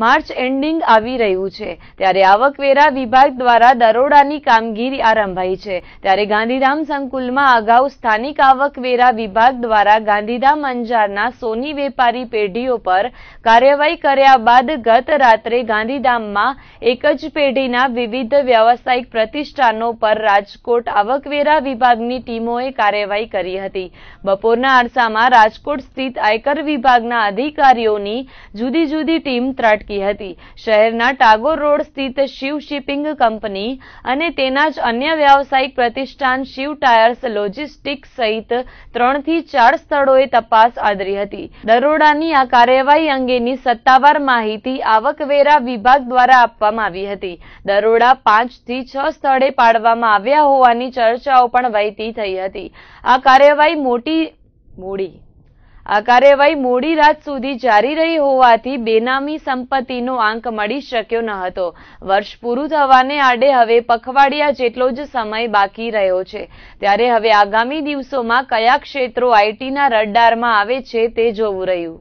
March ending આવી રહ્યું છે ત્યારે આવકવેરા વિભાગ દ્વારા દરોડાની કામગીરી આરંભાઈ છે ત્યારે ગાંધીધામ સંકુલમાં અગાઉ સ્થાનિક આવકવેરા વિભાગ દ્વારા ગાંધીધામ અંજારના સોની વેપારી પેઢીઓ પર કાર્યવાહી કર્યા બાદ ગત રાત્રે ગાંધીધામમાં એક જ પેઢીના વિવિધ વ્યવસાયિક પ્રતિષ્ઠાનો પર રાજકોટ આવકવેરા વિભાગની ટીમોએ કાર્યવાહી કરી હતી બપોરના આરસામાં રાજકોટ સ્થિત આયકર વિભાગના અધિકારીઓની જુદી જુદી ટીમ ત્રાટકી અટકી હતી શહેરના ટાગોર રોડ સ્થિત શિવ શિપિંગ કંપની અને તેના જ અન્ય વ્યાવસાયિક પ્રતિષ્ઠાન શિવ ટાયર્સ લોજિસ્ટિક સહિત ત્રણથી ચાર સ્થળોએ તપાસ આદરી હતી દરોડાની આ કાર્યવાહી અંગેની સત્તાવાર માહિતી આવકવેરા વિભાગ દ્વારા આપવામાં આવી હતી દરોડા પાંચથી છ સ્થળે પાડવામાં આવ્યા હોવાની ચર્ચાઓ પણ વહેતી થઈ હતી આ કાર્યવાહી મોટી મૂડી આ કાર્યવાહી મોડી રાત સુધી જારી રહી હોવાથી બેનામી સંપત્તિનો આંક મળી શક્યો ન હતો વર્ષ પૂરું થવાને આડે હવે પખવાડિયા જેટલો જ સમય બાકી રહ્યો છે ત્યારે હવે આગામી દિવસોમાં કયા ક્ષેત્રો આઈટીના રડારમાં આવે છે તે જોવું રહ્યું